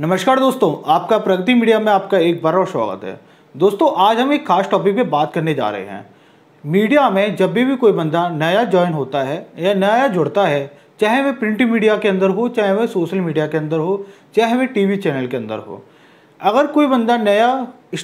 नमस्कार दोस्तों आपका प्रगति मीडिया में आपका एक बार और स्वागत है दोस्तों आज हम एक खास टॉपिक पे बात करने जा रहे हैं मीडिया में जब भी भी कोई बंदा नया ज्वाइन होता है या नया जुड़ता है चाहे वह प्रिंट मीडिया के अंदर हो चाहे वह सोशल मीडिया के अंदर हो चाहे वह टीवी चैनल के अंदर हो अगर कोई बंदा नया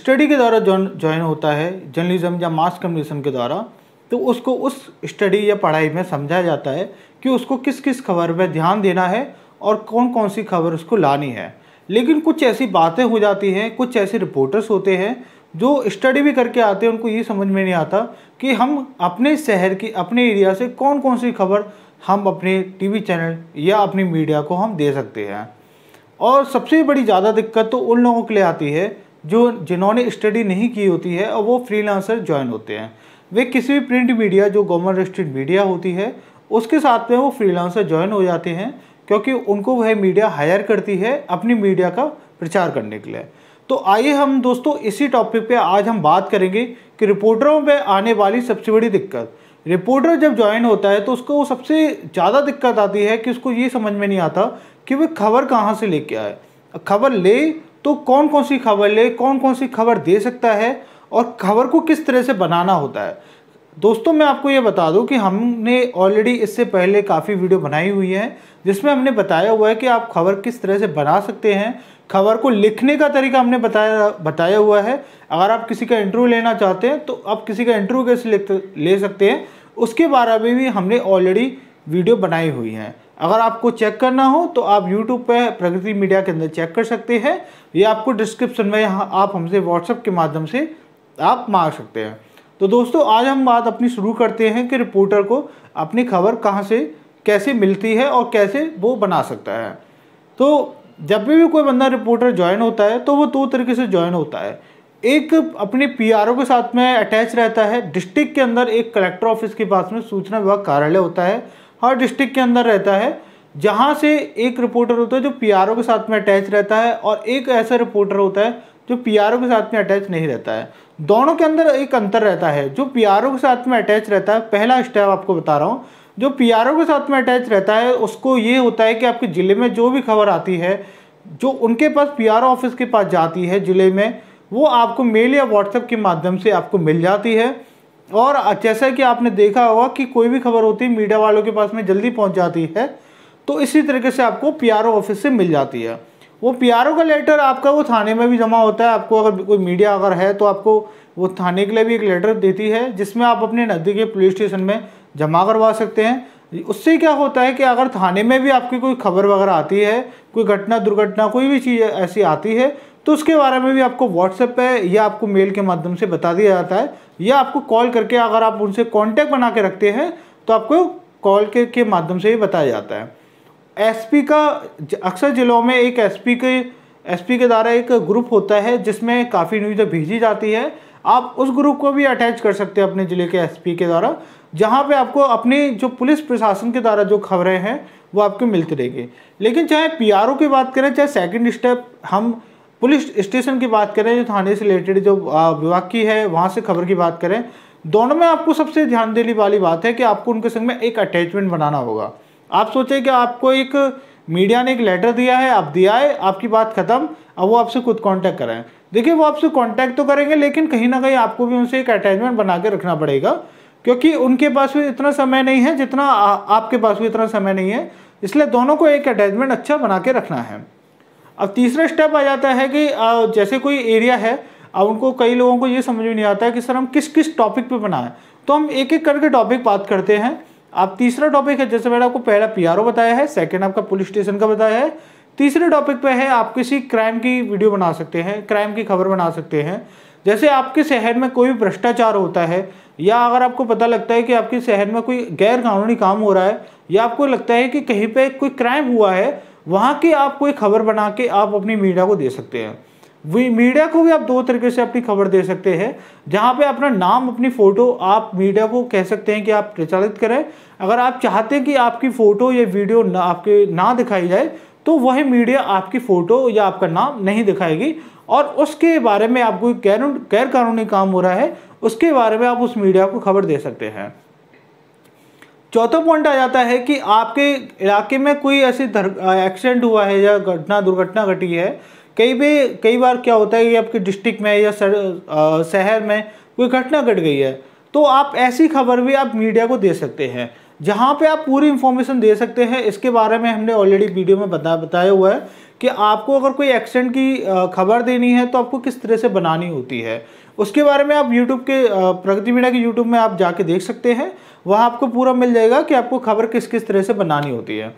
स्टडी के द्वारा ज्वाइन होता है जर्नलिज्म या मास कम्युनिकेशन के द्वारा तो उसको उस स्टडी या पढ़ाई में समझाया जाता है कि उसको किस किस खबर पर ध्यान देना है और कौन कौन सी खबर उसको लानी है लेकिन कुछ ऐसी बातें हो जाती हैं कुछ ऐसे रिपोर्टर्स होते हैं जो स्टडी भी करके आते हैं उनको ये समझ में नहीं आता कि हम अपने शहर की अपने एरिया से कौन कौन सी खबर हम अपने टीवी चैनल या अपनी मीडिया को हम दे सकते हैं और सबसे बड़ी ज़्यादा दिक्कत तो उन लोगों के लिए आती है जो जिन्होंने स्टडी नहीं की होती है और वो फ्रीलांसर ज्वाइन होते हैं वे किसी भी प्रिंट मीडिया जो गवर्नमेंट रजिस्ट्रेड मीडिया होती है उसके साथ में वो फ्रीलांसर ज्वाइन हो जाते हैं क्योंकि उनको वह मीडिया हायर करती है अपनी मीडिया का प्रचार करने के लिए तो आइए हम दोस्तों इसी टॉपिक पे आज हम बात करेंगे कि रिपोर्टरों पे आने वाली सबसे बड़ी दिक्कत रिपोर्टर जब ज्वाइन होता है तो उसको सबसे ज़्यादा दिक्कत आती है कि उसको ये समझ में नहीं आता कि वह खबर कहाँ से लेके आए खबर ले तो कौन कौन सी खबर ले कौन कौन सी खबर दे सकता है और खबर को किस तरह से बनाना होता है दोस्तों मैं आपको ये बता दूं कि हमने ऑलरेडी इससे पहले काफ़ी वीडियो बनाई हुई है जिसमें हमने बताया हुआ है कि आप खबर किस तरह से बना सकते हैं खबर को लिखने का तरीका हमने बताया बताया हुआ है अगर आप किसी का इंटरव्यू लेना चाहते हैं तो आप किसी का इंटरव्यू कैसे ले सकते हैं उसके बारे में भी हमने ऑलरेडी वीडियो बनाई हुई है अगर आपको चेक करना हो तो आप यूट्यूब पर प्रगति मीडिया के अंदर चेक कर सकते हैं या आपको डिस्क्रिप्शन में आप हमसे व्हाट्सएप के माध्यम से आप मांग सकते हैं तो दोस्तों आज हम बात अपनी शुरू करते हैं कि रिपोर्टर को अपनी खबर कहाँ से कैसे मिलती है और कैसे वो बना सकता है तो जब भी कोई बंदा रिपोर्टर ज्वाइन होता है तो वो दो तरीके से ज्वाइन होता है एक अपने पीआरओ के साथ में अटैच रहता है डिस्ट्रिक्ट के अंदर एक कलेक्टर ऑफिस के पास में सूचना विभाग कार्यालय होता है हर डिस्ट्रिक्ट के अंदर रहता है जहाँ से एक रिपोर्टर होता है जो पीआरओ के साथ में अटैच रहता है और एक ऐसा रिपोर्टर होता है जो पीआरओ के साथ में अटैच नहीं रहता है दोनों के अंदर एक अंतर रहता है जो पी के साथ में अटैच रहता है पहला स्टेप आपको बता रहा हूँ जो पी के साथ में अटैच रहता है उसको ये होता है कि आपके ज़िले में जो भी खबर आती है जो उनके पास पी ऑफिस के पास जाती है ज़िले में वो आपको मेल या व्हाट्सएप के माध्यम से आपको मिल जाती है और जैसा कि आपने देखा होगा कि कोई भी खबर होती है मीडिया वालों के पास में जल्दी पहुंच जाती है तो इसी तरीके से आपको पी ऑफिस से मिल जाती है वो पी का लेटर आपका वो थाने में भी जमा होता है आपको अगर कोई मीडिया अगर है तो आपको वो थाने के लिए भी एक लेटर देती है जिसमें आप अपने नज़दीकी पुलिस स्टेशन में जमा करवा सकते हैं उससे क्या होता है कि अगर थाने में भी आपकी कोई खबर वगैरह आती है कोई घटना दुर्घटना कोई भी चीज़ ऐसी आती है तो उसके बारे में भी आपको व्हाट्सएप पे या आपको मेल के माध्यम से बता दिया जाता है या आपको कॉल करके अगर आप उनसे कांटेक्ट बना के रखते हैं तो आपको कॉल के, के माध्यम से ही बताया जाता है एसपी का अक्सर ज़िलों में एक एसपी के एसपी के द्वारा एक ग्रुप होता है जिसमें काफ़ी न्यूज़ भेजी जाती है आप उस ग्रुप को भी अटैच कर सकते हैं अपने ज़िले के एसपी के द्वारा जहाँ पे आपको अपने जो पुलिस प्रशासन के द्वारा जो खबरें हैं वो आपको मिलती रहेगी लेकिन चाहे पीआरओ की बात करें चाहे सेकंड स्टेप हम पुलिस स्टेशन की बात करें जो थाने से रिलेटेड जो विभाग की है वहाँ से खबर की बात करें दोनों में आपको सबसे ध्यान देने वाली बात है कि आपको उनके संग में एक अटैचमेंट बनाना होगा आप सोचें कि आपको एक मीडिया ने एक लेटर दिया है आप दिया है आपकी बात ख़त्म अब वो आपसे खुद कांटेक्ट कराएं देखिए वो आपसे कांटेक्ट तो करेंगे लेकिन कहीं ना कहीं आपको भी उनसे एक अटैचमेंट बना के रखना पड़ेगा क्योंकि उनके पास भी इतना समय नहीं है जितना आ, आपके पास भी इतना समय नहीं है इसलिए दोनों को एक अटैचमेंट अच्छा बना के रखना है अब तीसरा स्टेप आ जाता है कि जैसे कोई एरिया है अब उनको कई लोगों को ये समझ में नहीं आता है कि सर हम किस किस टॉपिक पर बनाएं तो हम एक एक करके टॉपिक बात करते हैं आप तीसरा टॉपिक है जैसे मैंने आपको पहला पी बताया है सेकेंड आपका पुलिस स्टेशन का बताया है तीसरे टॉपिक पे है आप किसी क्राइम की वीडियो बना सकते हैं क्राइम की खबर बना सकते हैं जैसे आपके शहर में कोई भी भ्रष्टाचार होता है या अगर आपको पता लगता है कि आपके शहर में कोई गैर कानूनी काम हो रहा है या आपको लगता है कि कहीं पे कोई क्राइम हुआ है वहाँ की आप कोई खबर बना के आप अपनी मीडिया को दे सकते हैं वही मीडिया को भी आप दो तरीके से अपनी खबर दे सकते हैं जहाँ पे अपना नाम अपनी फ़ोटो आप मीडिया को कह सकते हैं कि आप प्रचारित करें अगर आप चाहते कि आपकी फ़ोटो या वीडियो ना आपके ना दिखाई जाए तो वह मीडिया आपकी फ़ोटो या आपका नाम नहीं दिखाएगी और उसके बारे में आपको गैर गैर कानूनी काम हो रहा है उसके बारे में आप उस मीडिया को खबर दे सकते हैं चौथा पॉइंट आ जाता है कि आपके इलाके में कोई ऐसी एक्सीडेंट हुआ है या घटना दुर्घटना घटी है कई भी कई बार क्या होता है कि आपके डिस्ट्रिक्ट में या शहर में कोई घटना घट गई है तो आप ऐसी खबर भी आप मीडिया को दे सकते हैं जहाँ पे आप पूरी इन्फॉर्मेशन दे सकते हैं इसके बारे में हमने ऑलरेडी वीडियो में बता बताया हुआ है कि आपको अगर कोई एक्सीडेंट की खबर देनी है तो आपको किस तरह से बनानी होती है उसके बारे में आप यूट्यूब के प्रगति मीडिया के यूट्यूब में आप जाके देख सकते हैं वहाँ आपको पूरा मिल जाएगा कि आपको खबर किस किस तरह से बनानी होती है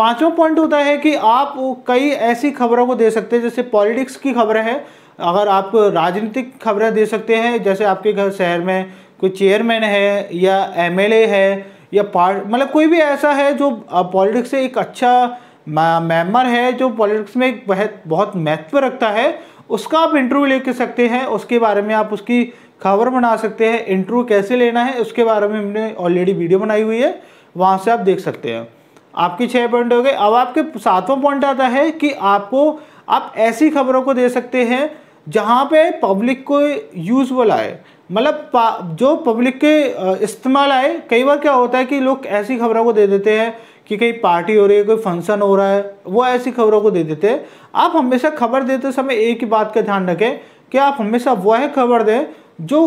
पांचवा पॉइंट होता है कि आप कई ऐसी खबरों को दे सकते हैं जैसे पॉलिटिक्स की खबरें हैं अगर आप राजनीतिक खबरें दे सकते हैं जैसे आपके घर शहर में कोई चेयरमैन है या एमएलए है या पार्ट मतलब कोई भी ऐसा है जो पॉलिटिक्स से एक अच्छा मेम्बर है जो पॉलिटिक्स में एक बहुत बहुत महत्व रखता है उसका आप इंटरव्यू ले सकते हैं उसके बारे में आप उसकी खबर बना सकते हैं इंटरव्यू कैसे लेना है उसके बारे में हमने ऑलरेडी वीडियो बनाई हुई है वहाँ से आप देख सकते हैं आपकी छः पॉइंट हो गए अब आपके सातवां पॉइंट आता है कि आपको आप ऐसी खबरों को दे सकते हैं जहाँ पे पब्लिक को यूज़फुल आए मतलब जो पब्लिक के इस्तेमाल आए कई बार क्या होता है कि लोग ऐसी खबरों को दे देते हैं कि कहीं पार्टी हो रही है कोई फंक्शन हो रहा है वो ऐसी खबरों को दे देते हैं आप हमेशा खबर देते समय एक ही बात का ध्यान रखें कि आप हमेशा वह खबर दें जो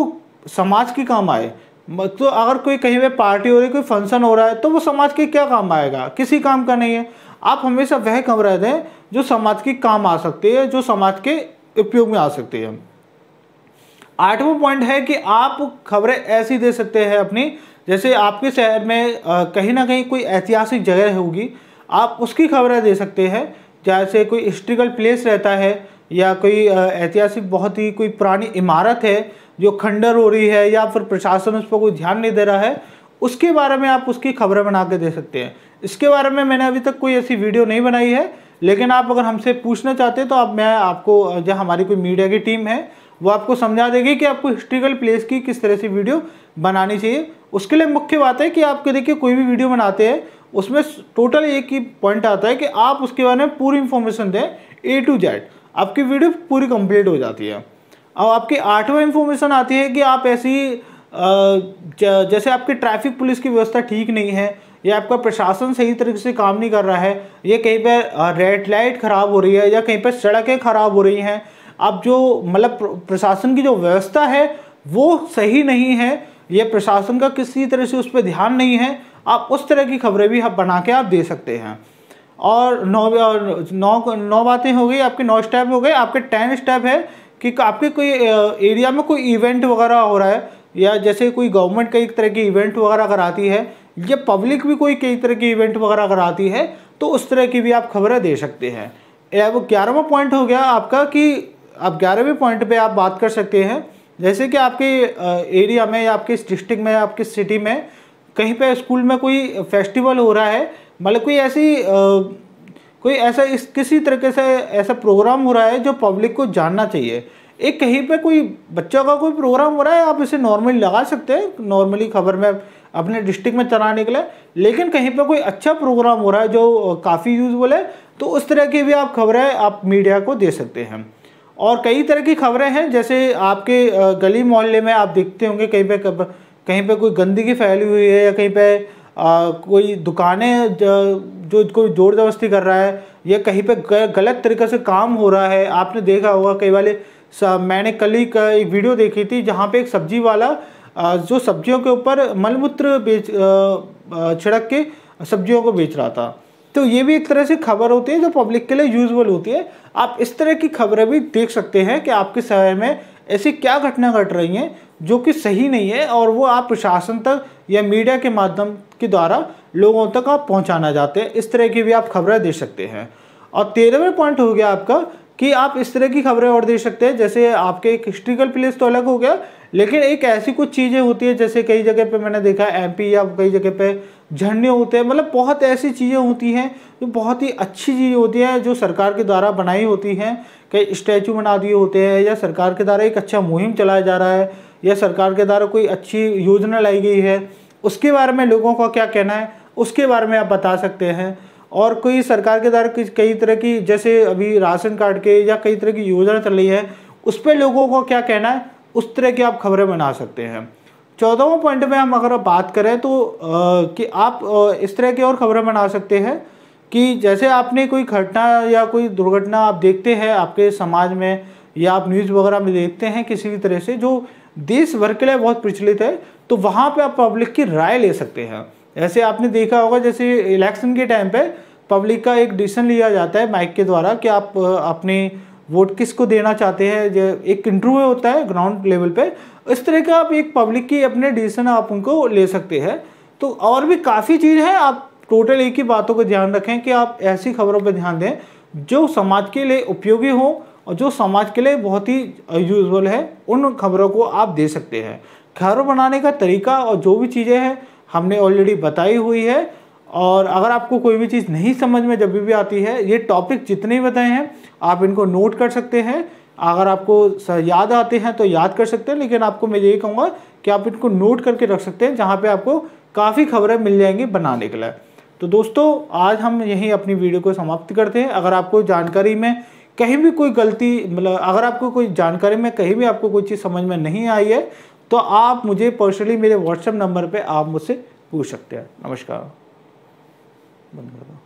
समाज के काम आए तो अगर कोई कहीं पे पार्टी हो रही कोई फंक्शन हो रहा है तो वो समाज के क्या काम आएगा किसी काम का नहीं है आप हमेशा वह कमरा दें जो समाज के काम आ सकती है जो समाज के उपयोग में आ सकते हैं आठवां पॉइंट है कि आप खबरें ऐसी दे सकते हैं अपनी जैसे आपके शहर में कहीं ना कहीं कोई ऐतिहासिक जगह होगी आप उसकी खबरें दे सकते हैं जैसे कोई हिस्ट्रिकल प्लेस रहता है या कोई ऐतिहासिक बहुत ही कोई पुरानी इमारत है जो खंडर हो रही है या फिर प्रशासन उस पर कोई ध्यान नहीं दे रहा है उसके बारे में आप उसकी खबरें बना के दे सकते हैं इसके बारे में मैंने अभी तक कोई ऐसी वीडियो नहीं बनाई है लेकिन आप अगर हमसे पूछना चाहते हैं तो आप मैं आपको जो हमारी कोई मीडिया की टीम है वो आपको समझा देगी कि आपको हिस्ट्रिकल प्लेस की किस तरह से वीडियो बनानी चाहिए उसके लिए मुख्य बात है कि आपके देखिए कोई भी वीडियो बनाते हैं उसमें टोटल एक ही पॉइंट आता है कि आप उसके बारे में पूरी इन्फॉर्मेशन दें ए टू जेड आपकी वीडियो पूरी कंप्लीट हो जाती है अब आपकी आठवा इन्फॉर्मेशन आती है कि आप ऐसी जैसे आपकी ट्रैफिक पुलिस की व्यवस्था ठीक नहीं है या आपका प्रशासन सही तरीके से काम नहीं कर रहा है या कहीं पर रेड लाइट ख़राब हो रही है या कहीं पर सड़कें ख़राब हो रही हैं अब जो मतलब प्रशासन की जो व्यवस्था है वो सही नहीं है या प्रशासन का किसी तरह से उस पर ध्यान नहीं है आप उस तरह की खबरें भी आप बना के आप दे सकते हैं और नौ नौ नौ बातें हो गई आपके नौ स्टेप हो गए आपके टेन स्टेप है कि आपके कोई एरिया में कोई इवेंट वगैरह हो रहा है या जैसे कोई गवर्नमेंट कई तरह की इवेंट वगैरह कराती है या पब्लिक भी कोई कई तरह की इवेंट वगैरह कराती है तो उस तरह की भी आप खबरें दे सकते हैं या वो ग्यारहवा पॉइंट हो गया आपका कि आप ग्यारहवें पॉइंट पे आप बात कर सकते हैं जैसे कि आपके एरिया में या आपके डिस्ट्रिक्ट में आपके सिटी में कहीं पे स्कूल में कोई फेस्टिवल हो रहा है मतलब कोई ऐसी कोई ऐसा इस किसी तरीके से ऐसा प्रोग्राम हो रहा है जो पब्लिक को जानना चाहिए एक कहीं पे कोई बच्चों का कोई प्रोग्राम हो रहा है आप इसे नॉर्मली लगा सकते हैं नॉर्मली खबर में अपने डिस्ट्रिक्ट में चलाने के लिए लेकिन कहीं पे कोई अच्छा प्रोग्राम हो रहा है जो काफ़ी यूजफुल है तो उस तरह की भी आप खबरें आप मीडिया को दे सकते हैं और कई तरह की खबरें हैं जैसे आपके गली मोहल्ले में आप देखते होंगे कहीं पर कहीं पर कोई गंदगी फैली हुई है या कहीं पर आ, कोई दुकानें जो कोई जोर जबरस्ती कर रहा है या कहीं पे गलत तरीके से काम हो रहा है आपने देखा होगा कई वाले मैंने कल ही एक वीडियो देखी थी जहाँ पे एक सब्जी वाला जो सब्जियों के ऊपर मलमूत्र बेच छिड़क के सब्जियों को बेच रहा था तो ये भी एक तरह से खबर होती है जो पब्लिक के लिए यूजफुल होती है आप इस तरह की खबरें भी देख सकते हैं कि आपके शहर में ऐसी क्या घटना घट रही हैं जो कि सही नहीं है और वो आप प्रशासन तक या मीडिया के माध्यम के द्वारा लोगों तक आप पहुंचाना चाहते हैं इस तरह की भी आप खबरें दे सकते हैं और तेरहवें पॉइंट हो गया आपका कि आप इस तरह की खबरें और दे सकते हैं जैसे आपके एक हिस्ट्रिकल प्लेस तो अलग हो गया लेकिन एक ऐसी कुछ चीज़ें होती है जैसे कई जगह पे मैंने देखा एम या कई जगह पे झरने होते हैं मतलब बहुत ऐसी चीज़ें होती हैं जो बहुत ही अच्छी चीज़ें होती हैं जो सरकार के द्वारा बनाई होती हैं कई स्टैचू बना दिए होते हैं या सरकार के द्वारा एक अच्छा मुहिम चलाया जा रहा है या सरकार के द्वारा कोई अच्छी योजना लाई गई है उसके बारे में लोगों का क्या कहना है उसके बारे में आप बता सकते हैं और कोई सरकार के द्वारा कई तरह की जैसे अभी राशन कार्ड के या कई तरह की योजना चल रही है उस पर लोगों को क्या कहना है उस तरह की आप खबरें बना सकते हैं चौदहवें पॉइंट में हम अगर बात करें तो आ, कि आप आ, इस तरह की और खबरें बना सकते हैं कि जैसे आपने कोई घटना या कोई दुर्घटना आप देखते हैं आपके समाज में या आप न्यूज़ वगैरह में देखते हैं किसी भी तरह से जो देश भर के लिए बहुत प्रचलित है तो वहाँ पे आप पब्लिक की राय ले सकते हैं ऐसे आपने देखा होगा जैसे इलेक्शन के टाइम पे पब्लिक का एक डिसीजन लिया जाता है माइक के द्वारा कि आप अपने वोट किसको देना चाहते हैं एक इंटरव्यू होता है ग्राउंड लेवल पे इस तरह का आप एक पब्लिक की अपने डिसीजन आप उनको ले सकते हैं तो और भी काफ़ी चीज़ है आप टोटल एक ही बातों को ध्यान रखें कि आप ऐसी खबरों पर ध्यान दें जो समाज के लिए उपयोगी हों और जो समाज के लिए बहुत ही यूजफुल है उन खबरों को आप दे सकते हैं खबरों बनाने का तरीका और जो भी चीज़ें हैं हमने ऑलरेडी बताई हुई है और अगर आपको कोई भी चीज़ नहीं समझ में जब भी आती है ये टॉपिक जितने बताए हैं आप इनको नोट कर सकते हैं अगर आपको याद आते हैं तो याद कर सकते हैं लेकिन आपको मैं यही कहूँगा कि आप इनको नोट करके रख सकते हैं जहाँ पे आपको काफ़ी खबरें मिल जाएंगी बनाने के लिए तो दोस्तों आज हम यहीं अपनी वीडियो को समाप्त करते हैं अगर आपको जानकारी में कहीं भी कोई गलती मतलब अगर आपको कोई जानकारी में कहीं भी आपको कोई चीज़ समझ में नहीं आई है तो आप मुझे पर्सनली मेरे व्हाट्सएप नंबर पे आप मुझसे पूछ सकते हैं नमस्कार बंद कर